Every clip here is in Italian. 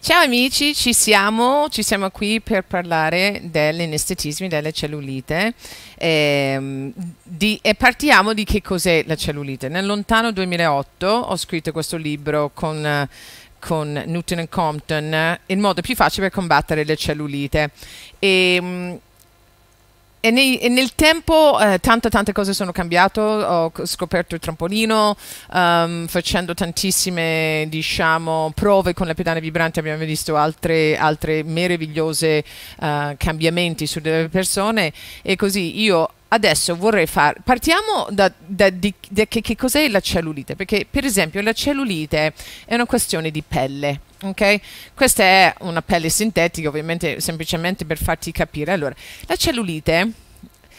Ciao amici, ci siamo, ci siamo qui per parlare dell'anestetismo anestetismi, delle cellulite e, ehm, di, e partiamo di che cos'è la cellulite. Nel lontano 2008 ho scritto questo libro con, con Newton e Compton, il modo più facile per combattere le cellulite e ehm, e, nei, e, nel tempo eh, tante tante cose sono cambiate, ho scoperto il trampolino, um, facendo tantissime diciamo, prove con le pedane vibranti abbiamo visto altri meravigliosi meravigliose uh, cambiamenti sulle persone e così io adesso vorrei fare. Partiamo da, da, di, da che, che cos'è la cellulite, perché per esempio la cellulite è una questione di pelle. ok? Questa è una pelle sintetica, ovviamente semplicemente per farti capire. Allora, la cellulite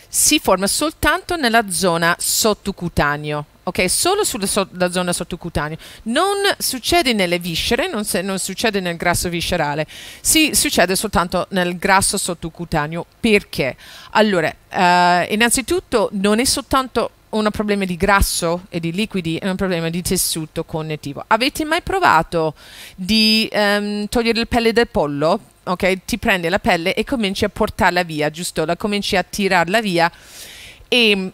si forma soltanto nella zona sottocutanea, ok? Solo sulla so zona sottocutanea. Non succede nelle viscere, non, non, succede nel grasso viscerale, si succede soltanto nel grasso sottocutaneo. Perché? Allora, eh, innanzitutto non è soltanto un problema di grasso e di liquidi è un problema di tessuto connettivo. Avete mai provato di ehm, togliere la pelle del pollo ok? Ti prende la pelle e cominci a portarla via, giusto? La cominci a tirarla via e mm,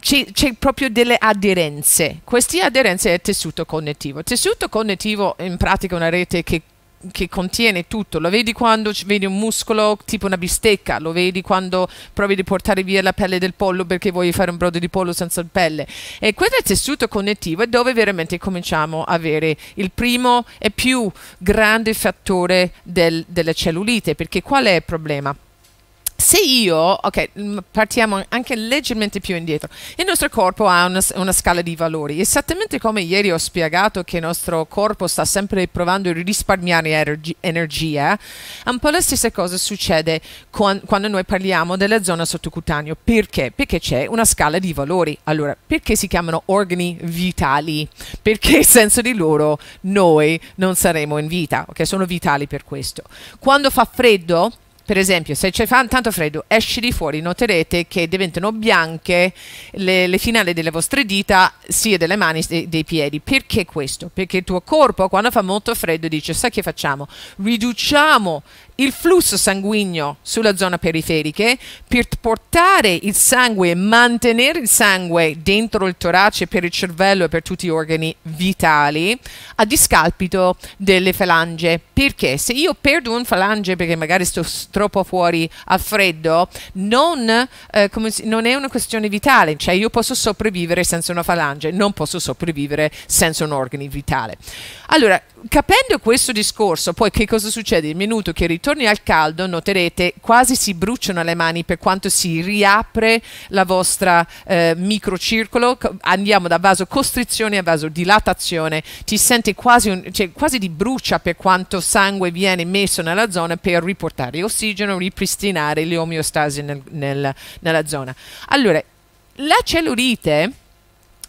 c'è, proprio delle aderenze. Queste aderenze è tessuto connettivo. Tessuto connettivo in pratica è una rete che che contiene tutto, lo vedi quando vedi un muscolo tipo una bistecca, lo vedi quando provi di portare via la pelle del pollo perché vuoi fare un brodo di pollo senza pelle e quello è il tessuto connettivo è dove veramente cominciamo a avere il primo e più grande fattore del, della cellulite perché qual è il problema? se io, ok, partiamo anche leggermente più indietro, il nostro corpo ha una, una, scala di valori, esattamente come ieri ho spiegato che il nostro corpo sta sempre provando a risparmiare energi energia, un po' la stessa cosa succede con, quando noi parliamo della zona sottocutanea, perché? Perché c'è una scala di valori, allora perché si chiamano organi vitali? Perché senza di loro noi non saremo in vita, ok? Sono vitali per questo. Quando fa freddo per esempio, se c'è tanto freddo, esci di fuori, noterete che diventano bianche le, le finali delle vostre dita, sia delle mani che dei piedi. Perché questo? Perché il tuo corpo, quando fa molto freddo, dice, sai che facciamo? Riduciamo il flusso sanguigno sulla zona periferica per portare il sangue e mantenere il sangue dentro il torace per il cervello e per tutti gli organi vitali a discalpito delle falange. Perché se io perdo un falange perché magari sto troppo fuori al freddo, non, eh, si, non è una questione vitale, cioè io posso sopravvivere senza una falange, non posso sopravvivere senza un organo vitale. Allora, capendo questo discorso, poi che cosa succede? Il minuto che ritorno torni al caldo noterete quasi si bruciano le mani per quanto si riapre la vostra eh, microcircolo, andiamo da vasocostrizione a vasodilatazione, ti senti quasi, un, cioè, quasi di brucia per quanto sangue viene messo nella zona per riportare ossigeno, ripristinare le omeostasi nel, nel, nella zona. Allora, la cellulite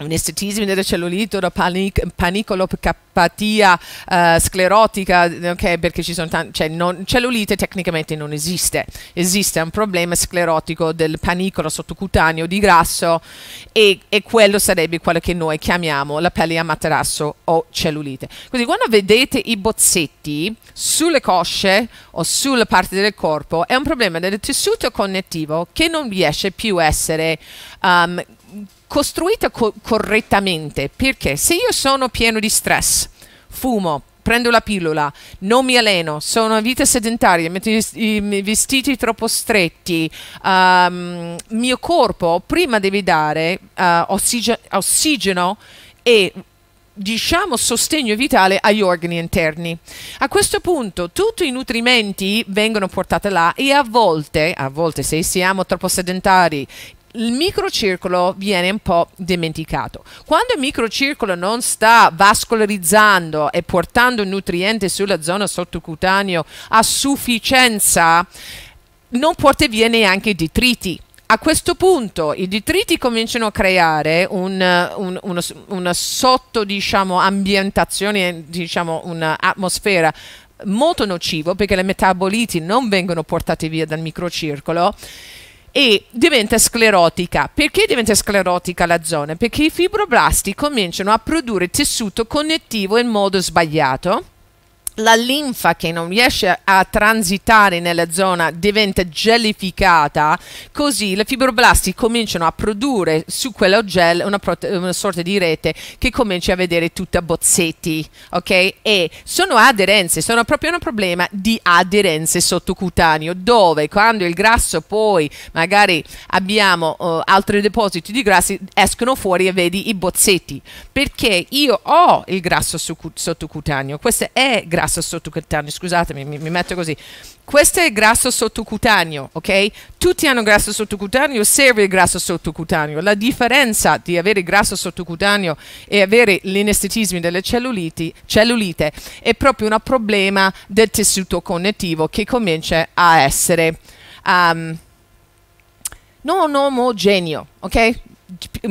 un'estetismo della cellulite, una panic panicolopatia uh, eh, sclerotica, okay, perché ci sono tanti, cioè non, cellulite tecnicamente non esiste, esiste un problema sclerotico del panicolo sottocutaneo di grasso e, e quello sarebbe quello che noi chiamiamo la pelle a materasso o cellulite. Quindi quando vedete i bozzetti sulle cosce o sulla parte del corpo è un problema del tessuto connettivo che non riesce più a essere um, costruita co correttamente, perché se io sono pieno di stress, fumo, prendo la pillola, non mi aleno, sono a vita sedentaria, metto i vestiti troppo stretti, um, mio corpo prima deve dare uh, ossigeno, ossigeno e diciamo sostegno vitale agli organi interni. A questo punto tutti i nutrimenti vengono portati là e a volte, a volte se siamo troppo sedentari il microcircolo viene un po' dimenticato. Quando il microcircolo non sta vascolarizzando e portando nutrienti sulla zona sottocutanea a sufficienza, non porta via neanche i detriti. A questo punto i detriti cominciano a creare un, un, una, una sotto diciamo, ambientazione, diciamo, un'atmosfera molto nociva perché le metaboliti non vengono portate via dal microcircolo e diventa sclerotica. Perché diventa sclerotica la zona? Perché i fibroblasti cominciano a produrre tessuto connettivo in modo sbagliato la linfa che non riesce a transitare nella zona diventa gelificata, così le fibroblasti cominciano a produrre su quello gel una, una sorta di rete che comincia a vedere tutta bozzetti, ok? E sono aderenze, sono proprio un problema di aderenze sottocutaneo, dove quando il grasso poi magari abbiamo uh, altri depositi di grassi escono fuori e vedi i bozzetti, perché io ho il grasso sottocutaneo, questo è grasso grasso sottocutaneo, scusatemi, mi, mi, metto così. Questo è il grasso sottocutaneo, ok? Tutti hanno grasso sottocutaneo, serve il grasso sottocutaneo. La differenza di avere grasso sottocutaneo e avere l'inestetismo delle celluliti, cellulite è proprio un problema del tessuto connettivo che comincia a essere... Um, non omogeneo, ok?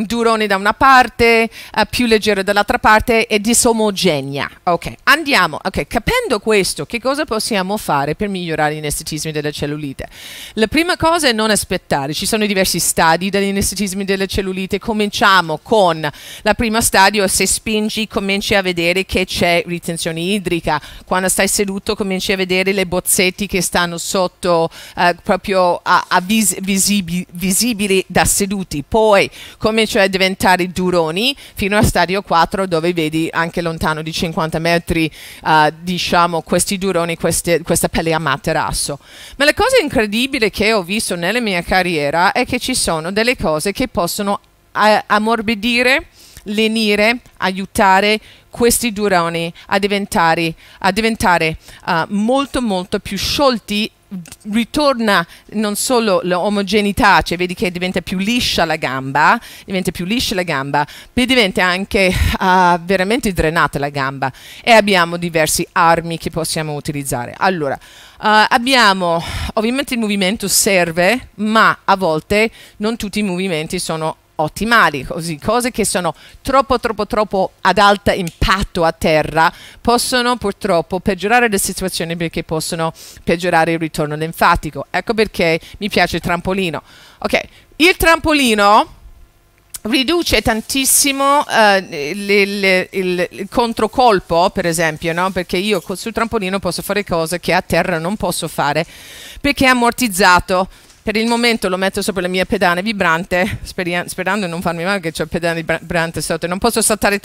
durone da una parte, eh, più leggero dall'altra parte e disomogenea. Ok, andiamo. Ok, capendo questo, che cosa possiamo fare per migliorare gli l'inestetismo della cellulite? La prima cosa è non aspettare. Ci sono diversi stadi dell'inestetismo della cellulite. Cominciamo con la prima stadio, se spingi cominci a vedere che c'è ritenzione idrica. Quando stai seduto cominci a vedere le bozzetti che stanno sotto eh, proprio a, a vis visibili, visibili da seduti. Poi come cioè diventare duroni fino a stadio 4 dove vedi anche lontano di 50 metri uh, diciamo questi duroni, queste, questa pelle a materasso. Ma la cosa incredibile che ho visto nella mia carriera è che ci sono delle cose che possono eh, ammorbidire, lenire, aiutare questi duroni a diventare, a diventare uh, molto molto più sciolti ritorna non solo l'omogeneità, cioè vedi che diventa più liscia la gamba, diventa più liscia la gamba, ma diventa anche uh, veramente drenata la gamba e abbiamo diverse armi che possiamo utilizzare. Allora, uh, abbiamo, ovviamente il movimento serve, ma a volte non tutti i movimenti sono ottimali, così, cose che sono troppo troppo troppo ad alto impatto a terra possono purtroppo peggiorare le situazioni perché possono peggiorare il ritorno linfatico. Ecco perché mi piace il trampolino. Ok, il trampolino riduce tantissimo uh, eh, il, il, il, controcolpo, per esempio, no? perché io sul trampolino posso fare cose che a terra non posso fare perché è ammortizzato per il momento lo metto sopra le mie pedane vibrante, sperando di non farmi male che ho pedane vibrante sotto, non posso saltare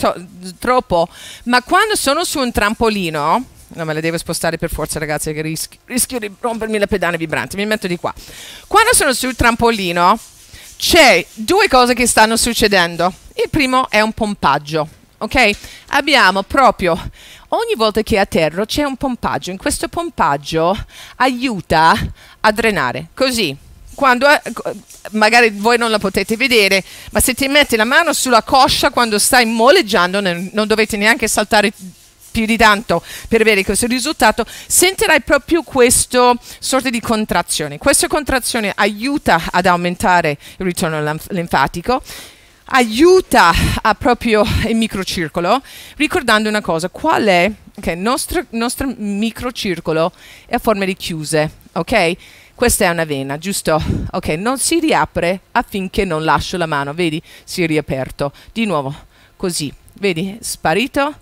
troppo, ma quando sono su un trampolino, non me le devo spostare per forza ragazzi che rischio, rischio di rompermi le pedane vibranti, mi metto di qua. Quando sono sul trampolino c'è due cose che stanno succedendo. Il primo è un pompaggio, ok? Abbiamo proprio ogni volta che atterro c'è un pompaggio. In questo pompaggio aiuta a drenare. Così quando eh, magari voi non la potete vedere, ma se ti metti la mano sulla coscia quando stai moleggiando, non dovete neanche saltare più di tanto per avere questo risultato, sentirai proprio questa sorta di contrazione. Questa contrazione aiuta ad aumentare il ritorno linfatico aiuta a proprio il microcircolo ricordando una cosa qual è che okay, il nostro, nostro microcircolo è a forma di chiuse ok questa è una vena, giusto? Ok, non si riapre affinché non lascio la mano, vedi? Si è riaperto. Di nuovo, così, vedi? Sparito,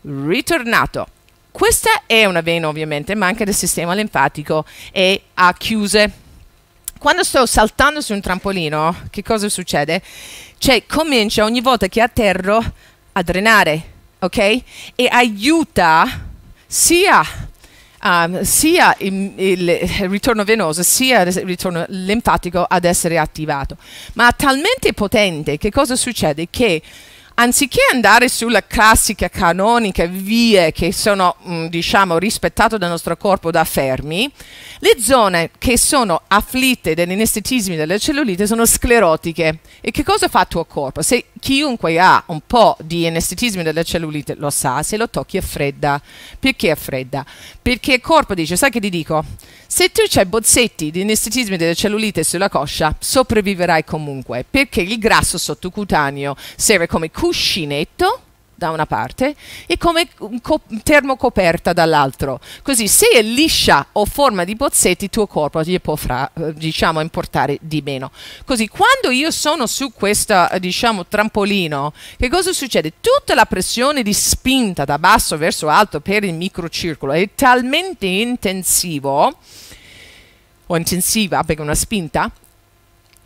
ritornato. Questa è una vena ovviamente, ma anche del sistema linfatico e ha chiuse quando sto saltando su un trampolino, che cosa succede? Cioè, comincia ogni volta che atterro a drenare, ok? E aiuta sia um, sia il, il, ritorno venoso sia il ritorno linfatico ad essere attivato. Ma talmente potente che cosa succede? Che anziché andare sulla classica canonica vie che sono, mm, diciamo, rispettate dal nostro corpo da fermi, le zone che sono afflitte dagli anestetismi delle cellulite sono sclerotiche. E che cosa fa il tuo corpo? Se chiunque ha un po' di anestetismi delle cellulite lo sa, se lo tocchi è fredda. Perché è fredda? Perché il corpo dice, sai che ti dico? Se tu c'hai bozzetti di anestetismi delle cellulite sulla coscia, sopravviverai comunque, perché il grasso sottocutaneo serve come cura cuscinetto da una parte e come termocoperta dall'altro. Così se è liscia o forma di bozzetti, il tuo corpo gli può fra, diciamo, importare di meno. Così quando io sono su questo diciamo, trampolino, che cosa succede? Tutta la pressione di spinta da basso verso alto per il microcircolo è talmente intensivo o intensiva perché una spinta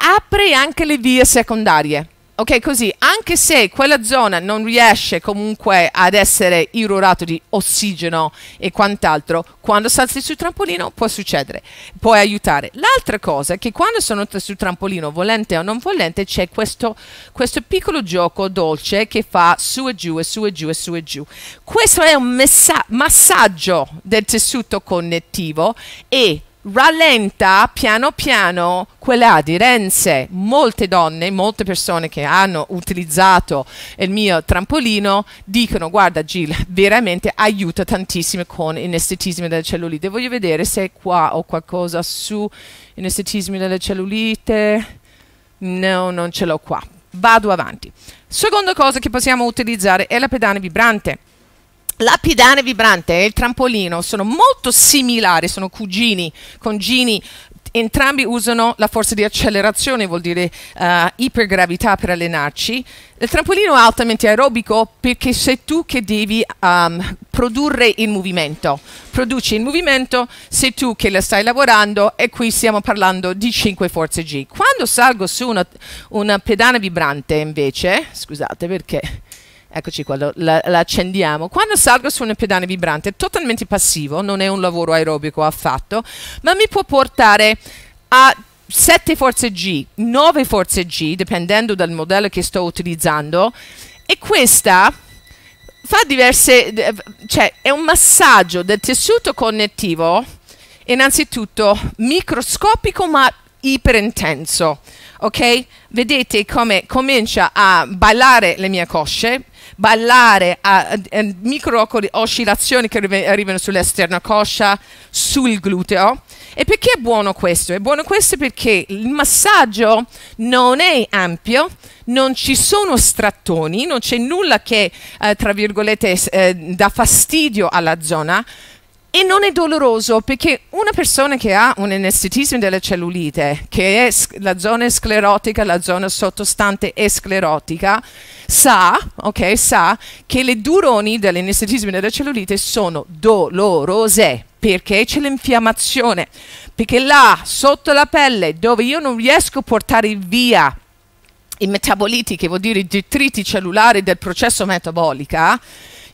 apre anche le vie secondarie ok così, anche se quella zona non riesce comunque ad essere irrorato di ossigeno e quant'altro, quando salti sul trampolino può succedere, può aiutare. L'altra cosa è che quando sono sul trampolino, volente o non volente, c'è questo, questo piccolo gioco dolce che fa su e giù e su e giù e su e giù. Questo è un messa- massaggio del tessuto connettivo e rallenta piano piano quelle aderenze. Molte donne, molte persone che hanno utilizzato il mio trampolino dicono guarda Gil, veramente aiuta tantissimo con l'inestetismo delle cellulite. Voglio vedere se qua ho qualcosa su inestetismo delle cellulite. No, non ce l'ho qua. Vado avanti. Seconda cosa che possiamo utilizzare è la pedana vibrante. La pedana vibrante e il trampolino sono molto similari, sono cugini, congini entrambi usano la forza di accelerazione, vuol dire uh, ipergravità per allenarci. Il trampolino è altamente aerobico perché sei tu che devi um, produrre il movimento. Produci il movimento, sei tu che la stai lavorando e qui stiamo parlando di 5 forze G. Quando salgo su una, una pedana vibrante invece, scusate perché Eccoci qua, lo, la, la, accendiamo. Quando salgo su un pedane vibrante, è totalmente passivo, non è un lavoro aerobico affatto, ma mi può portare a 7 forze G, 9 forze G, dipendendo dal modello che sto utilizzando. E questa fa diverse, eh, cioè è un massaggio del tessuto connettivo, innanzitutto microscopico ma iperintenso ok? Vedete come comincia a ballare le mie cosce, ballare a, a eh, micro oscillazioni che arrivano sull'esterna coscia, sul gluteo. E perché è buono questo? È buono questo perché il massaggio non è ampio, non ci sono strattoni, non c'è nulla che, eh, tra virgolette, eh, dà fastidio alla zona, e non è doloroso perché una persona che ha un anestetismo della cellulite, che è la zona sclerotica, la zona sottostante è sclerotica, sa, okay, sa che le duroni dell'anestetismo della cellulite sono dolorose perché c'è l'infiammazione, perché là sotto la pelle dove io non riesco a portare via i metaboliti, che vuol dire i detriti cellulari del processo metabolica,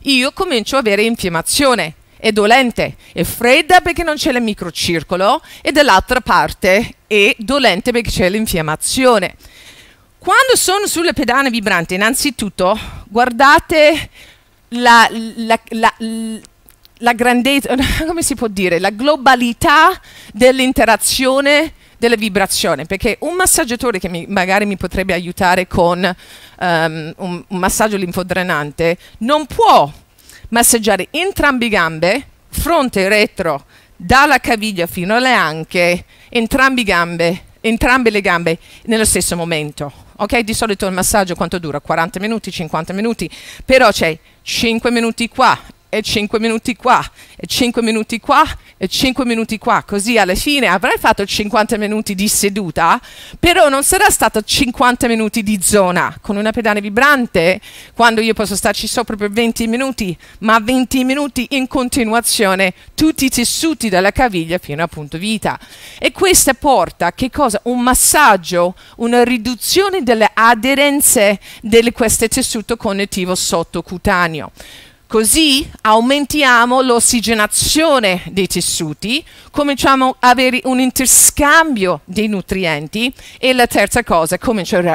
io comincio ad avere infiammazione è dolente, è fredda perché non c'è il microcircolo e dall'altra parte è dolente perché c'è l'infiammazione. Quando sono sulle pedane vibranti, innanzitutto guardate la, la, la, la grandezza, come si può dire, la globalità dell'interazione della vibrazione, perché un massaggiatore che mi, magari mi potrebbe aiutare con um, un, un massaggio linfodrenante non può massaggiare entrambi i gambe, fronte e retro, dalla caviglia fino alle anche, entrambi gambe, entrambe le gambe nello stesso momento. Ok, di solito il massaggio quanto dura? 40 minuti, 50 minuti, però c'è 5 minuti qua e 5 minuti qua e 5 minuti qua 5 minuti qua, così alla fine avrai fatto 50 minuti di seduta, però non sarà stato 50 minuti di zona. Con una pedana vibrante, quando io posso starci sopra per 20 minuti, ma 20 minuti in continuazione, tutti i tessuti dalla caviglia fino a punto vita. E questa porta, che cosa? Un massaggio, una riduzione delle aderenze di questo tessuto connettivo sottocutaneo. Così aumentiamo l'ossigenazione dei tessuti, cominciamo ad avere un interscambio dei nutrienti e la terza cosa,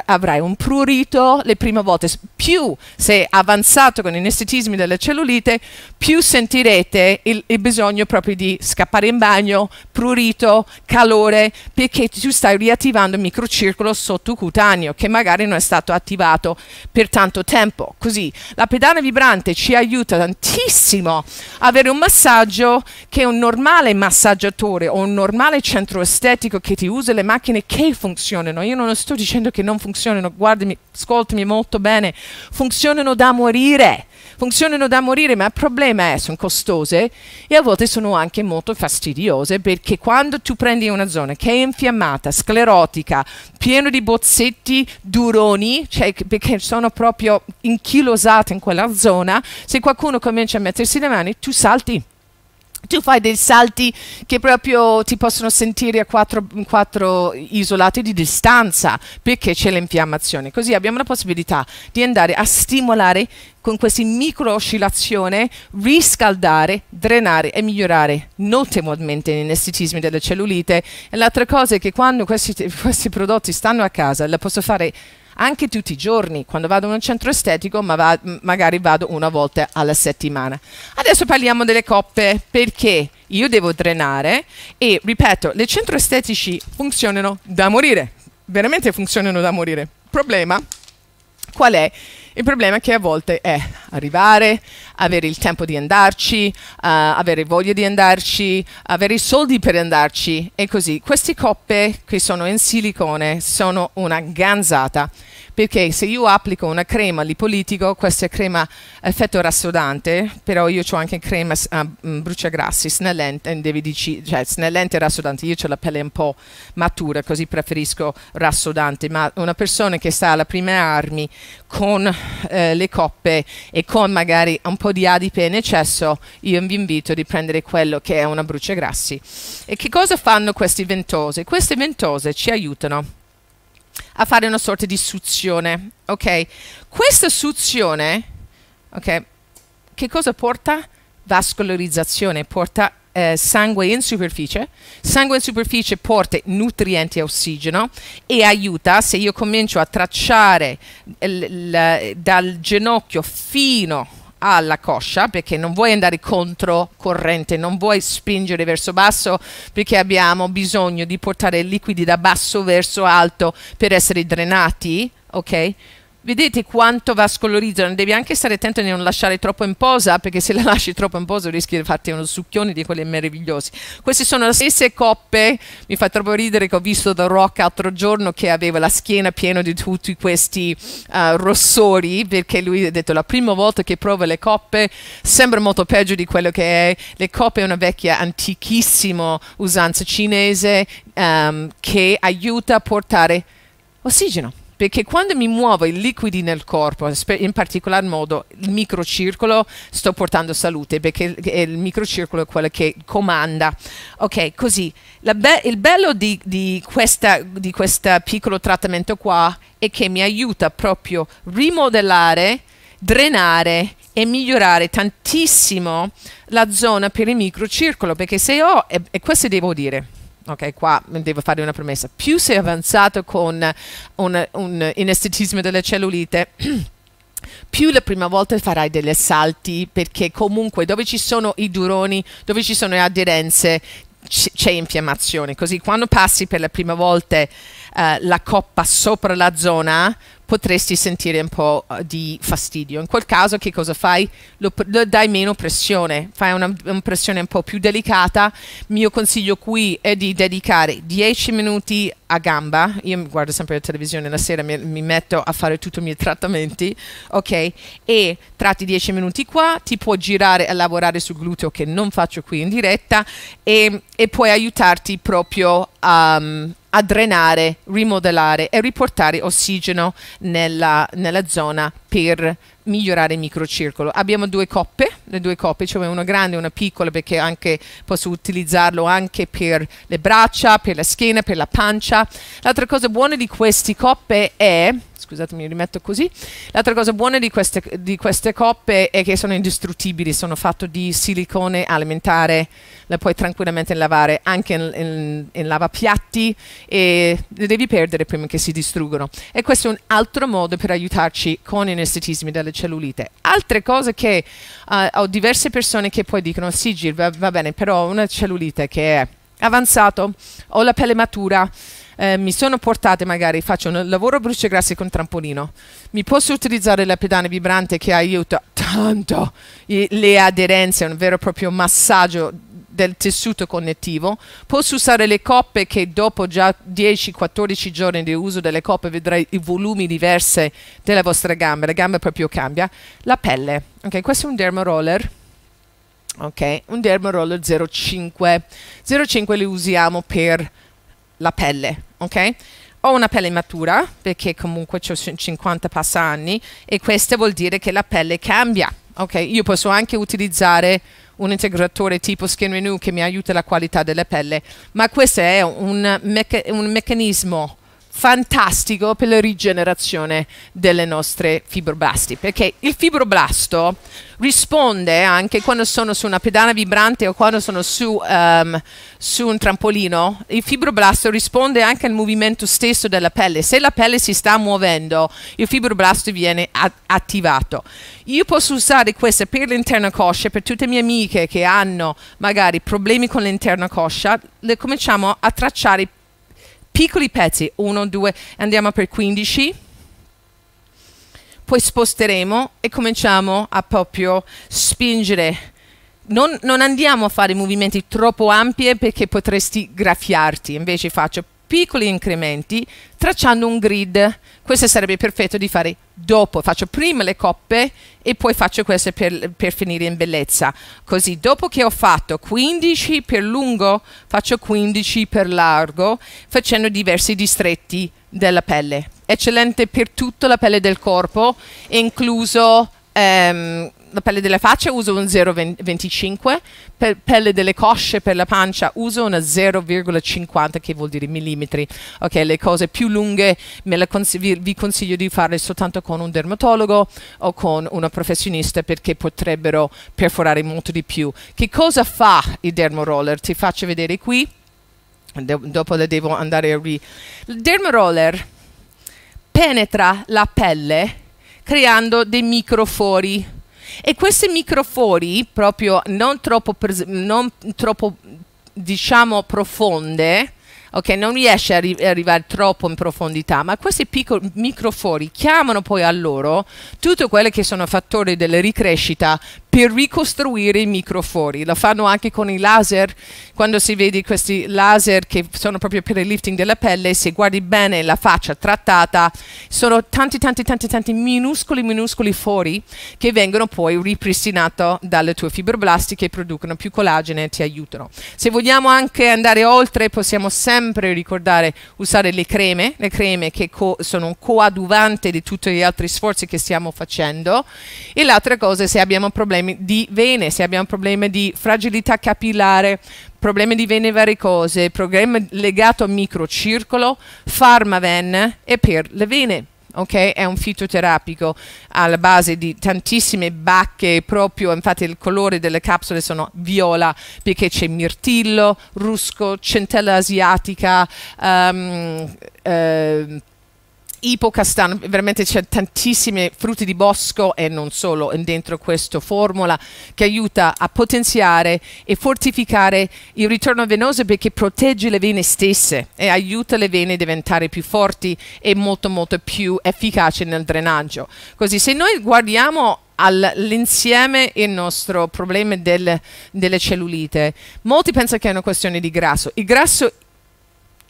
avrai un prurito le prime volte. Più sei avanzato con i nestetismi della cellulite, più sentirete il, il bisogno proprio di scappare in bagno, prurito, calore, perché tu stai riattivando il microcircolo sottocutaneo che magari non è stato attivato per tanto tempo. Così la pedana vibrante ci aiuta aiuta tantissimo avere un massaggio che un normale massaggiatore o un normale centro estetico che ti usa le macchine che funzionano. Io non sto dicendo che non funzionano, guardami, ascoltami molto bene, funzionano da morire funzionano da morire, ma il problema è che sono costose e a volte sono anche molto fastidiose perché quando tu prendi una zona che è infiammata, sclerotica, piena di bozzetti duroni, cioè perché sono proprio inchilosate in quella zona, se qualcuno comincia a mettersi le mani, tu salti tu fai dei salti che proprio ti possono sentire a quattro isolati di distanza perché c'è l'infiammazione. Così abbiamo la possibilità di andare a stimolare con questa micro oscillazione, riscaldare, drenare e migliorare notevolmente gli anestetismi delle cellulite. E l'altra cosa è che quando questi, questi prodotti stanno a casa, la posso fare anche tutti i giorni, quando vado in un centro estetico, ma va magari vado una volta alla settimana. Adesso parliamo delle coppe, perché io devo drenare e, ripeto, le centro estetici funzionano da morire, veramente funzionano da morire. Problema? Qual è? Il problema è che a volte è arrivare, avere il tempo di andarci, uh, avere voglia di andarci, avere i soldi per andarci e così. Queste coppe che sono in silicone sono una ganzata perché se io applico una crema lipolitico, questa è crema effetto rassodante, però io ho anche crema uh, ah, mm, bruciagrassi, snellente, dici, cioè snellente e rassodante, io ho la pelle un po' matura, così preferisco rassodante, ma una persona che sta alla prima armi con uh, le coppe e con magari un po' di adipe in eccesso, io vi invito a prendere quello che è una brucia grassi. E che cosa fanno queste ventose? Queste ventose ci aiutano a fare una sorta di suzione, ok? Questa suzione, ok, che cosa porta? Vascolarizzazione, porta eh, sangue in superficie. Sangue in superficie porta nutrienti e ossigeno e aiuta se io comincio a tracciare dal ginocchio fino a alla coscia perché non vuoi andare contro corrente, non vuoi spingere verso basso perché abbiamo bisogno di portare liquidi da basso verso alto per essere drenati, ok? Vedete quanto va scolorizzano, devi anche stare attento a non lasciare troppo in posa, perché se la lasci troppo in posa rischi di farti uno succhione di quelle meravigliose. Queste sono le stesse coppe, mi fa troppo ridere che ho visto da Rock l'altro giorno che aveva la schiena piena di tutti questi uh, rossori, perché lui ha detto la prima volta che prova le coppe sembra molto peggio di quello che è. Le coppe è una vecchia, antichissima usanza cinese um, che aiuta a portare ossigeno perché quando mi muovo i liquidi nel corpo, in particolar modo il microcircolo, sto portando salute, perché il microcircolo è quello che comanda. Ok, così. Be il bello di, di questo piccolo trattamento qua è che mi aiuta proprio a rimodellare, drenare e migliorare tantissimo la zona per il microcircolo, perché se ho, e, e questo devo dire, ok, qua devo fare una premessa, più sei avanzato con un, un inestetismo delle cellulite, più la prima volta farai degli salti perché comunque dove ci sono i duroni, dove ci sono le aderenze, c'è infiammazione. Così quando passi per la prima volta eh, la coppa sopra la zona, potresti sentire un po' eh, di fastidio. In quel caso che cosa fai? Lo, lo dai meno pressione, fai una, una, pressione un po' più delicata. Il mio consiglio qui è di dedicare 10 minuti a gamba, io guardo sempre la televisione la sera, mi, mi metto a fare tutti i miei trattamenti, ok? E tratti dieci minuti qua, ti può girare e lavorare sul gluteo che non faccio qui in diretta e, e puoi aiutarti proprio a... a drenare, rimodellare e riportare ossigeno nella, nella zona per migliorare il microcircolo. Abbiamo due coppe, le due coppe, cioè una grande e una piccola perché anche, posso utilizzarlo anche per le braccia, per la schiena, per la pancia. L'altra cosa buona di queste coppe è scusatemi, rimetto così. L'altra cosa buona di queste, di queste, coppe è che sono indistruttibili, sono fatte di silicone alimentare, le puoi tranquillamente lavare anche in, in, in lavapiatti e le devi perdere prima che si distruggano. E questo è un altro modo per aiutarci con i anestetismi delle cellulite. Altre cose che uh, ho diverse persone che poi dicono, sì Gil, va, va bene, però una cellulite che è avanzato, ho la pelle matura, eh, mi sono portate magari, faccio un lavoro bruciagrassi con trampolino, mi posso utilizzare la pedana vibrante che aiuta tanto I, le aderenze, un vero e proprio massaggio del tessuto connettivo, posso usare le coppe che dopo già 10-14 giorni di uso delle coppe vedrai i volumi diversi della vostra gamba, la gamba proprio cambia, la pelle, ok, questo è un dermo roller, ok, un dermo 0,5, 0,5 li usiamo per la pelle, ok? Ho una pelle matura perché comunque ho 50 passa anni e questo vuol dire che la pelle cambia, ok? Io posso anche utilizzare un integratore tipo Skin Renew che mi aiuta la qualità della pelle, ma questo è un, meca un meccanismo fantastico per la rigenerazione delle nostre fibroblasti, perché il fibroblasto risponde anche quando sono su una pedana vibrante o quando sono su, um, su un trampolino, il fibroblasto risponde anche al movimento stesso della pelle, se la pelle si sta muovendo il fibroblasto viene attivato. Io posso usare questa per l'interna coscia, per tutte le mie amiche che hanno magari problemi con l'interna coscia, le cominciamo a tracciare piccoli pezzi, 1, 2, andiamo per 15, poi sposteremo e cominciamo a proprio spingere. Non, non andiamo a fare movimenti troppo ampi perché potresti graffiarti, invece faccio piccoli incrementi tracciando un grid. Questo sarebbe perfetto di fare dopo, faccio prima le coppe e poi faccio queste per, per finire in bellezza. Così dopo che ho fatto 15 per lungo, faccio 15 per largo, facendo diversi distretti della pelle. Eccellente per tutta la pelle del corpo, incluso... Um, la pelle delle facce uso un 0,25, per pelle delle cosce per la pancia uso una 0,50 che vuol dire millimetri. Ok, le cose più lunghe cons vi, vi, consiglio di farle soltanto con un dermatologo o con una professionista perché potrebbero perforare molto di più. Che cosa fa il dermoroller? Ti faccio vedere qui, De dopo le devo andare a ri... Il dermoroller penetra la pelle creando dei microfori e questi microfori, proprio non troppo, non troppo diciamo, profonde, ok, non riesce a arri arrivare troppo in profondità, ma questi piccoli microfori chiamano poi a loro tutti quelli che sono fattori della ricrescita per ricostruire i microfori. Lo fanno anche con i laser, quando si vede questi laser che sono proprio per il lifting della pelle, se guardi bene la faccia trattata, sono tanti tanti tanti tanti minuscoli minuscoli fori che vengono poi ripristinati dalle tue fibroblasti che producono più collagene e ti aiutano. Se vogliamo anche andare oltre possiamo sempre ricordare usare le creme, le creme che co sono un coadiuvante di tutti gli altri sforzi che stiamo facendo e l'altra cosa se abbiamo problemi problemi di vene, se abbiamo problemi di fragilità capillare, problemi di vene varicose, problemi legati al microcircolo, farmaven e per le vene. Okay? È un fitoterapico alla base di tantissime bacche proprio, infatti il colore delle capsule sono viola perché c'è mirtillo, rusco, centella asiatica, um, eh, Ipocastan, veramente c'è tantissimi frutti di bosco e non solo dentro questa formula che aiuta a potenziare e fortificare il ritorno venoso perché protegge le vene stesse e aiuta le vene a diventare più forti e molto molto più efficaci nel drenaggio. Così se noi guardiamo all'insieme il nostro problema del, delle cellulite. Molti pensano che è una questione di grasso. Il grasso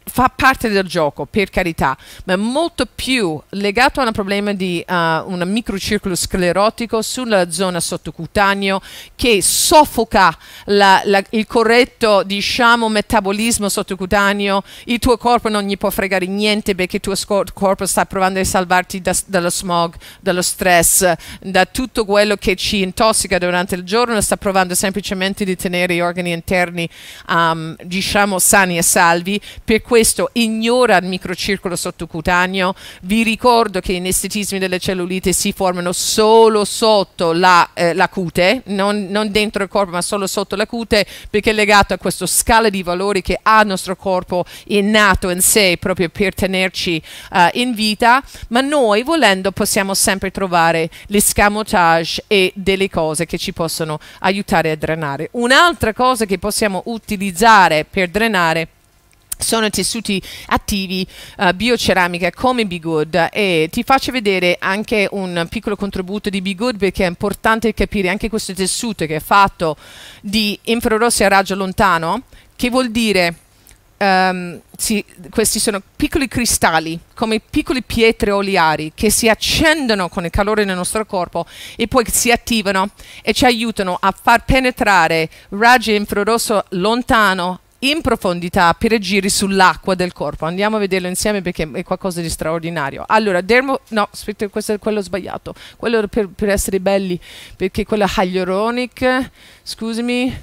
fa parte del gioco, per carità, ma è molto più legato a un problema di uh, un microcircolo sclerotico sulla zona sottocutanea che soffoca la, la, il corretto diciamo, metabolismo sottocutaneo, il tuo corpo non gli può fregare niente perché il tuo corpo sta provando a salvarti da, dallo smog, dallo stress, da tutto quello che ci intossica durante il giorno, sta provando semplicemente di tenere gli organi interni um, diciamo, sani e salvi. Per questo ignora il microcircolo sottocutaneo. Vi ricordo che i nestetismi delle cellulite si formano solo sotto la, eh, la cute, non, non, dentro il corpo ma solo sotto la cute perché è legato a questa scala di valori che ha il nostro corpo innato in sé proprio per tenerci uh, in vita, ma noi volendo possiamo sempre trovare l'escamotage e delle cose che ci possono aiutare a drenare. Un'altra cosa che possiamo utilizzare per drenare sono tessuti attivi, uh, eh, bioceramica come Be Good e ti faccio vedere anche un piccolo contributo di Be Good perché è importante capire anche questo tessuto che è fatto di infrarossi a raggio lontano che vuol dire um, ehm, si, questi sono piccoli cristalli come piccole pietre oliari che si accendono con il calore nel nostro corpo e poi si attivano e ci aiutano a far penetrare raggi infrarosso lontano in profondità per giri sull'acqua del corpo. Andiamo a vederlo insieme perché è qualcosa di straordinario. Allora, dermo... No, aspetta, questo è quello sbagliato. Quello per, per essere belli, perché quello è hyaluronic, scusami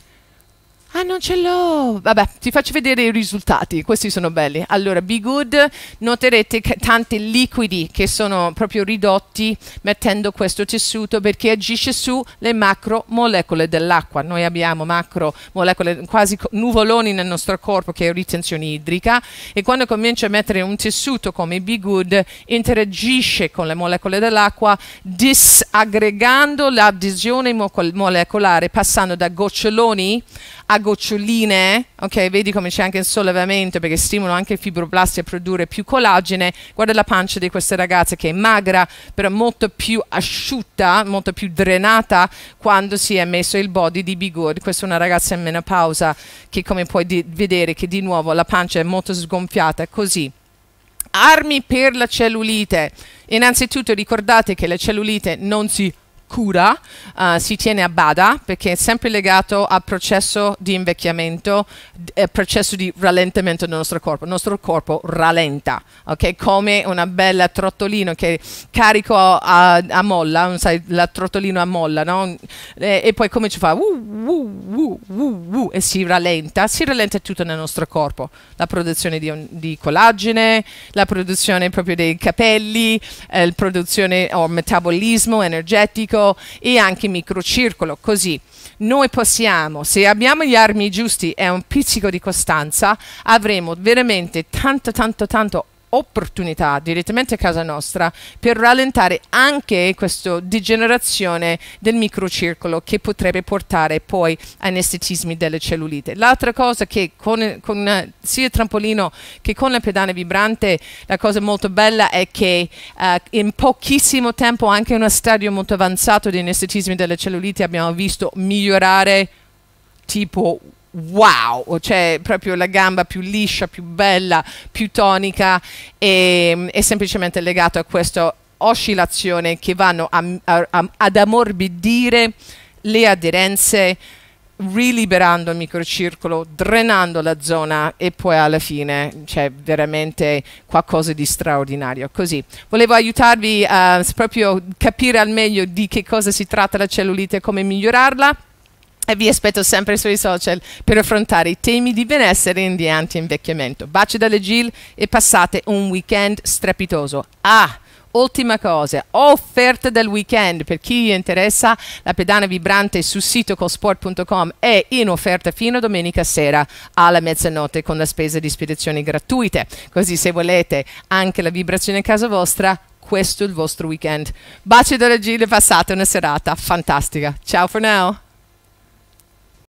Ah, non ce l'ho. Vabbè, ti faccio vedere i risultati. Questi sono belli. Allora, Be Good, noterete che tanti liquidi che sono proprio ridotti mettendo questo tessuto perché agisce sulle macromolecole dell'acqua. Noi abbiamo macromolecole, quasi nuvoloni nel nostro corpo che è ritenzione idrica e quando comincia a mettere un tessuto come Be Good interagisce con le molecole dell'acqua disaggregando l'adesione molecolare passando da goccioloni a goccioline, ok? Vedi come c'è anche il sollevamento perché stimolo anche i fibroblasti a produrre più collagene. Guarda la pancia di questa ragazza che è magra, però molto più asciutta, molto più drenata quando si è messo il body di Bigod. Questa è una ragazza in menopausa che come puoi vedere che di nuovo la pancia è molto sgonfiata, così. Armi per la cellulite. Innanzitutto ricordate che la cellulite non si cura uh, si tiene a bada perché è sempre legato al processo di invecchiamento, al eh, processo di rallentamento del nostro corpo. Il nostro corpo rallenta, ok? Come una bella trottolino che carico a, a molla, sai, la trottolino a molla, no? E, e poi come ci fa? Uh, uh, e si rallenta, si rallenta tutto nel nostro corpo, la produzione di, un, di collagene, la produzione proprio dei capelli, eh, la produzione o oh, metabolismo energetico, microcirco e anche microcircolo, così noi possiamo, se abbiamo gli armi giusti e un pizzico di costanza, avremo veramente tanto tanto tanto opportunità direttamente a casa nostra per rallentare anche questa degenerazione del microcircolo che potrebbe portare poi a anestetismi delle cellulite. L'altra cosa che con, con, sia il trampolino che con la pedana vibrante la cosa molto bella è che eh, in pochissimo tempo anche in uno stadio molto avanzato di anestetismi delle cellulite abbiamo visto migliorare tipo wow, cioè proprio la gamba più liscia, più bella, più tonica e, mm, è semplicemente legato a questa oscillazione che vanno a, a, ad ammorbidire le aderenze riliberando il microcircolo, drenando la zona e poi alla fine c'è veramente qualcosa di straordinario. Così, volevo aiutarvi a proprio capire al meglio di che cosa si tratta la cellulite e come migliorarla. E vi aspetto sempre sui social per affrontare i temi di benessere e di anti-invecchiamento. Baci dalle Gil e passate un weekend strepitoso. Ah! Ultima cosa, offerta del weekend per chi interessa, la pedana vibrante sul sito colsport.com è in offerta fino a domenica sera alla mezzanotte con la spesa di spedizioni gratuite, così se volete anche la vibrazione a casa vostra, questo è il vostro weekend. Baci da Gile, passate una serata fantastica. Ciao for now!